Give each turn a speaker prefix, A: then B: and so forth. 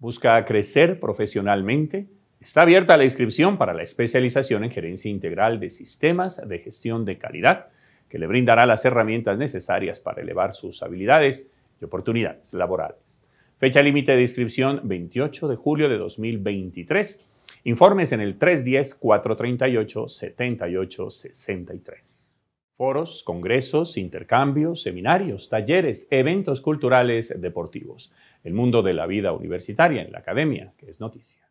A: Busca crecer profesionalmente. Está abierta la inscripción para la especialización en gerencia integral de sistemas de gestión de calidad, que le brindará las herramientas necesarias para elevar sus habilidades y oportunidades laborales. Fecha límite de inscripción 28 de julio de 2023. Informes en el 310-438-7863 foros, congresos, intercambios, seminarios, talleres, eventos culturales, deportivos. El mundo de la vida universitaria en la academia, que es noticia.